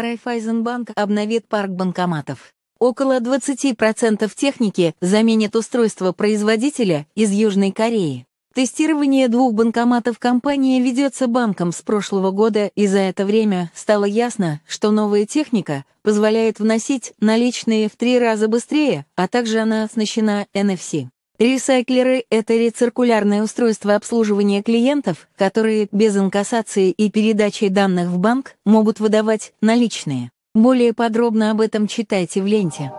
Райфайзенбанк обновит парк банкоматов. Около 20% техники заменит устройство производителя из Южной Кореи. Тестирование двух банкоматов компании ведется банком с прошлого года, и за это время стало ясно, что новая техника позволяет вносить наличные в три раза быстрее, а также она оснащена NFC. Ресайклеры — это рециркулярное устройство обслуживания клиентов, которые без инкассации и передачи данных в банк могут выдавать наличные. Более подробно об этом читайте в ленте.